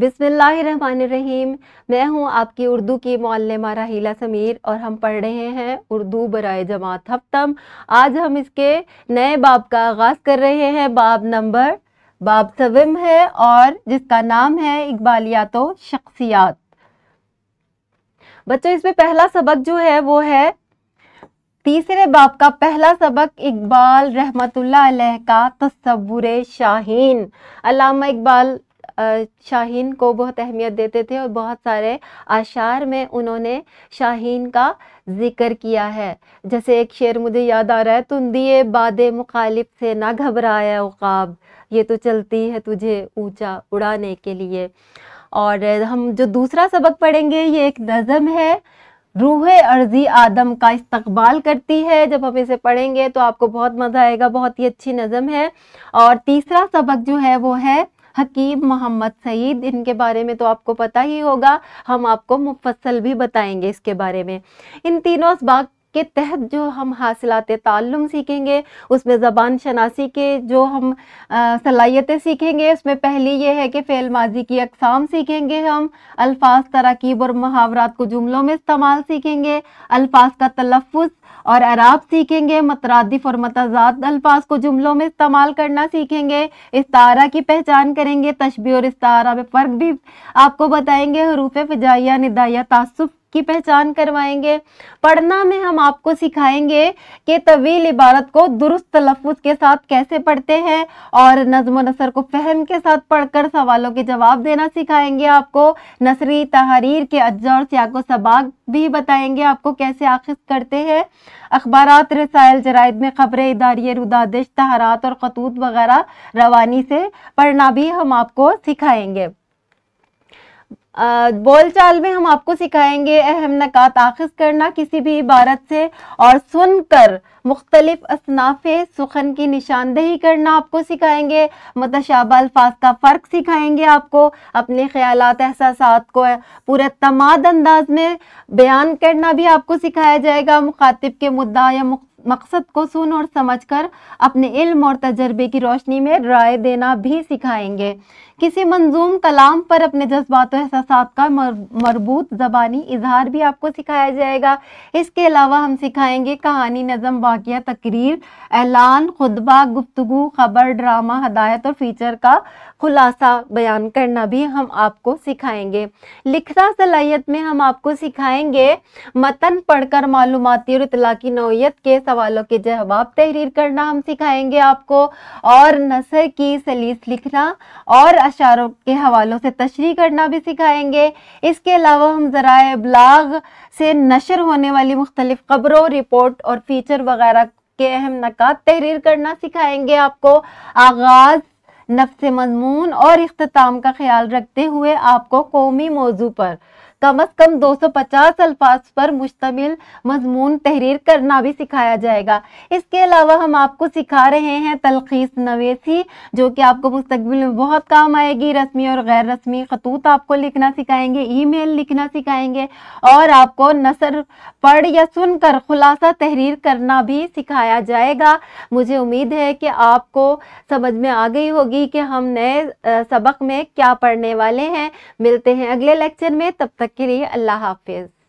बिसमीम मैं हूं आपकी उर्दू की मौलमा राहीला समीर और हम पढ़ रहे हैं उर्दू बराए जमात हफ्तम आज हम इसके नए बाब का आगाज़ कर रहे हैं बाब नंबर बाब सवम है और जिसका नाम है इकबालियात शख्सियात बच्चों इसमें पहला सबक जो है वो है तीसरे बाब का पहला सबक इकबाल रहमतुल्लाह का तस्वुर शाहीन अलामा इकबाल शाहीन को बहुत अहमियत देते थे और बहुत सारे आशार में उन्होंने शाहीन का जिक्र किया है जैसे एक शेर मुझे याद आ रहा है तुम दिए बाद मुखालिफ से ना घबराया उकाब ये तो चलती है तुझे ऊंचा उड़ाने के लिए और हम जो दूसरा सबक पढ़ेंगे ये एक नज़म है रूह अर्जी आदम का इस्तकबाल करती है जब हम इसे पढ़ेंगे तो आपको बहुत मज़ा आएगा बहुत ही अच्छी नज़म है और तीसरा सबक जो है वो है हकीम मोहम्मद सईद इनके बारे में तो आपको पता ही होगा हम आपको मुफसल भी बताएंगे इसके बारे में इन तीनों इसबाक के तहत जो हम हासिलात ताल्लुम सीखेंगे उसमें ज़बान शनासी के जो हम सलाहियतें सीखेंगे उसमें पहली ये है कि फ़ेल माजी की अकसाम सीखेंगे हम अल्फाज तरकीब और मुहावरात को जुमलों में इस्तेमाल सीखेंगे अल्फाज का तलफ़ और अराब सीखेंगे मतरदफ़ और मतजाद अल्फाज को जुमलों में इस्तेमाल करना सीखेंगे इस्तारा की पहचान करेंगे तशबी और इस्तारा में फ़र्क भी आपको बताएँगे हरूफ फ़जाया निदाया तसफ़ की पहचान करवाएंगे पढ़ना में हम आपको सिखाएंगे कि तवील इबारत को दुरुस्त तलफ़ के साथ कैसे पढ़ते हैं और नज़म नसर को फहम के साथ पढ़कर सवालों के जवाब देना सिखाएंगे आपको नसरी तहरीर के अज्जा और सियाको सबाग भी बताएंगे आपको कैसे आखिर करते हैं अखबार रसायल जराइद में खबरें इदारिय रुदादिश तहरात और खतूत वगैरह रवानी से पढ़ना भी हम आपको सिखाएंगे बोल चाल में हम आपको सिखाएंगे अहम नकात आखिज करना किसी भी इबारत से और सुनकर मुख्तलिफ असनाफ सुखन की निशानदेही करना आपको सिखाएंगे मतशाबा अल्फाज का फ़र्क सिखाएंगे आपको अपने ख्याल एहसास को पूरे तमाद अंदाज में बयान करना भी आपको सिखाया जाएगा मुखातिब के मुद्दा या मुख्त मकसद को सुन और समझकर अपने इल्म और तजर्बे की रोशनी में राय देना भी सिखाएंगे किसी मंजूम कलाम पर अपने जज्बात एहसास का मरबूत ज़बानी इजहार भी आपको सिखाया जाएगा इसके अलावा हम सिखाएंगे कहानी नज़म वाक़ तकरीर ऐलान खुतबा गुफ्तु खबर ड्रामा हदायत और फीचर का खुलासा बयान करना भी हम आपको सिखाएंगे लिखना सलाहियत में हम आपको सिखाएंगे मतन पढ़कर मालूमती और इतला की नौीयत के सवालों के जवाब तहरीर करना हम सिखाएंगे आपको और नसर की सलीस लिखना और अशारों के हवालों से तशरी करना भी सिखाएंगे इसके अलावा हम ज़रा अबलाग से नशर होने वाली मुख्तलिफ़ खबरों रिपोर्ट और फीचर वगैरह के अहम नकात तहरीर करना सिखाएंगे आपको आगाज़ नफ्स मजमून और अख्ताम का ख्याल रखते हुए आपको कौमी मौजू पर कम अज कम दो सौ पचास अल्फाज पर मुश्तमिल मजमून तहरीर करना भी सिखाया जाएगा इसके अलावा हम आपको सिखा रहे हैं तलखीस नवेसी जो कि आपको मुस्तबिल में बहुत काम आएगी रस्मी और गैर रस्मी खतूत आपको लिखना सिखाएंगे मेल लिखना सिखाएंगे और आपको नसर पढ़ या सुनकर खुलासा तहरीर करना भी सिखाया जाएगा मुझे उम्मीद है कि आपको समझ में आ गई होगी कि हम नए सबक में क्या पढ़ने वाले हैं मिलते हैं अगले लेक्चर में तब तक تشكري الله حافظ